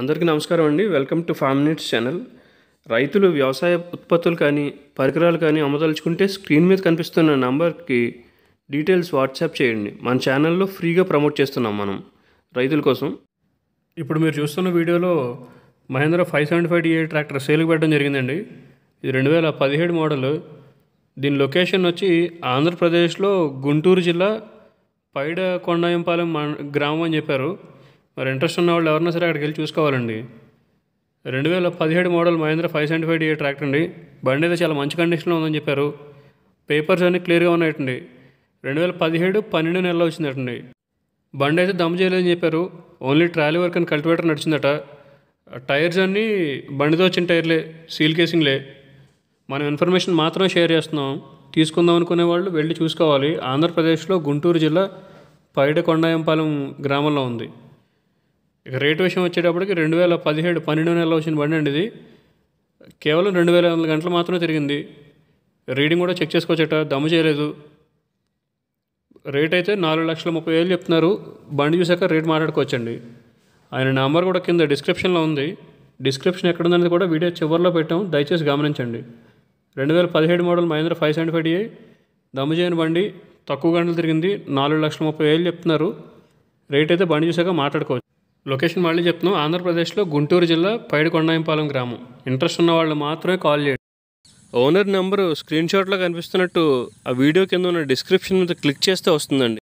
అందరికీ నమస్కారం అండి welcome to farm minutes channel రైతులు వ్యవసాయ ఉత్పత్తులు కానీ పరికరాలు కానీ అమ్మదలుచుకుంటే స్క్రీన్ మీద కనిపిస్తున్న నంబర్కి డీటెయిల్స్ వాట్సాప్ చేయండి మన ఛానల్లో ఫ్రీగా ప్రమోట్ చేస్తున్నాం మనం రైతుల కోసం ఇప్పుడు మీరు చూస్తున్న వీడియోలో Mahindra five seventy five DI tractor సేల్కి పెట్టడం జరిగిందండి ఇది రెండు వేల పదిహేడు మోడల్ దీని లొకేషన్ వచ్చి ఆంధ్రప్రదేశ్లో గుంటూరు జిల్లా పైడ కొండాయంపాలెం గ్రామం అని చెప్పారు మరి ఇంట్రెస్ట్ ఉన్న వాళ్ళు ఎవరైనా సరే అక్కడికి వెళ్ళి చూసుకోవాలండి రెండు వేల పదిహేడు model Mahindra five seventy five DI tractor అండి బండి అయితే చాలా మంచి కండిషన్లో ఉందని చెప్పారు పేపర్స్ అన్నీ క్లియర్గా ఉన్నాయటండి రెండు వేల పదిహేడు పన్నెండు నెలలో వచ్చిందటండి బండి అయితే దమ్ము చేయలేదని చెప్పారు only trolley work and cultivator నడిచిందట టైర్స్ అన్నీ బండితో వచ్చిన టైర్లే సీల్ కేసింగ్లే మనం ఇన్ఫర్మేషన్ మాత్రం షేర్ చేస్తున్నాం తీసుకుందాం అనుకునే వాళ్ళు వెళ్ళి చూసుకోవాలి ఆంధ్రప్రదేశ్లో గుంటూరు జిల్లా కొండాయంపాలెం గ్రామంలో ఉంది ఇక రేటు విషయం వచ్చేటప్పటికి రెండు వేల పదిహేడు పన్నెండు నెలలు వచ్చిన బండి అండి ఇది కేవలం రెండు వేల వందల గంటలు మాత్రమే తిరిగింది రీడింగ్ కూడా చెక్ చేసుకోవచ్చట దమ్ము చేయలేదు రేట్ అయితే నాలుగు లక్షల ముప్పై వేలు చెప్తున్నారు బండి చూసాక రేట్ మాట్లాడుకోవచ్చండి ఆయన నెంబర్ కూడా కింద డిస్క్రిప్షన్లో ఉంది డిస్క్రిప్షన్ ఎక్కడ ఉందనేది కూడా వీడియో చివరిలో పెట్టాము దయచేసి గమనించండి రెండు వేల పదిహేడు model Mahindra five seventy five DI దమ్ము చేయని బండి తక్కువ గంటలు తిరిగింది నాలుగు లక్షల ముప్పై వేలు చెప్తున్నారు రేట్ అయితే బండి చూసాక మాట్లాడుకోవచ్చు లొకేషన్ మళ్ళీ చెప్తున్నాం ఆంధ్రప్రదేశ్లో గుంటూరు జిల్లా పైడికొండాయంపాలెం గ్రామం ఇంట్రెస్ట్ ఉన్న వాళ్ళు మాత్రమే కాల్ చేయండి ఓనర్ నెంబరు స్క్రీన్ షాట్లో కనిపిస్తున్నట్టు ఆ వీడియో కింద ఉన్న డిస్క్రిప్షన్ మీద క్లిక్ చేస్తే వస్తుందండి